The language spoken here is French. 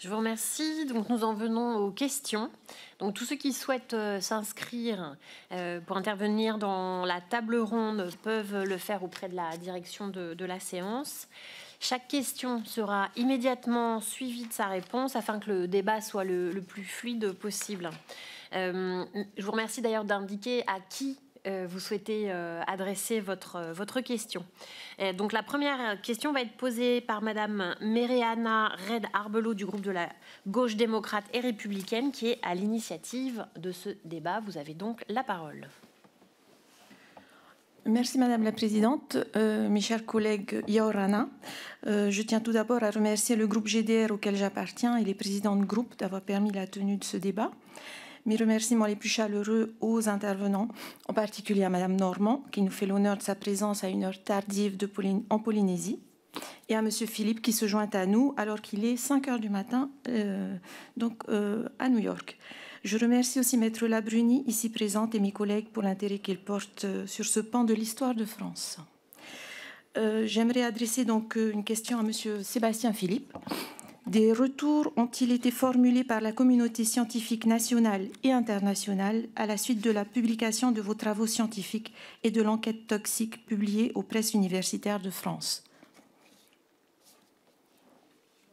Je vous remercie. Donc, nous en venons aux questions. Donc, tous ceux qui souhaitent euh, s'inscrire euh, pour intervenir dans la table ronde peuvent le faire auprès de la direction de, la séance. Chaque question sera immédiatement suivie de sa réponse afin que le débat soit le, plus fluide possible. Euh, je vous remercie d'ailleurs d'indiquer à qui euh, vous souhaitez euh, adresser votre, euh, votre question. donc la première question va être posée par Madame Mereana Red Arbelot du groupe de la gauche démocrate et républicaine qui est à l'initiative de ce débat. Vous avez donc la parole. Merci Madame la Présidente, mes chers collègues Yaorana. je tiens tout d'abord à remercier le groupe GDR auquel j'appartiens et les présidents de groupe d'avoir permis la tenue de ce débat. Mes remerciements les plus chaleureux aux intervenants, en particulier à Madame Normand, qui nous fait l'honneur de sa présence à une heure tardive de en Polynésie, et à Monsieur Philippe, qui se joint à nous alors qu'il est 5 heures du matin euh, donc, euh, à New York. Je remercie aussi Maître Labruni, ici présente, et mes collègues pour l'intérêt qu'ils portent euh, sur ce pan de l'histoire de France. J'aimerais adresser donc une question à Monsieur Sébastien Philippe, des retours ont-ils été formulés par la communauté scientifique nationale et internationale à la suite de la publication de vos travaux scientifiques et de l'enquête toxique publiée aux presses universitaires de France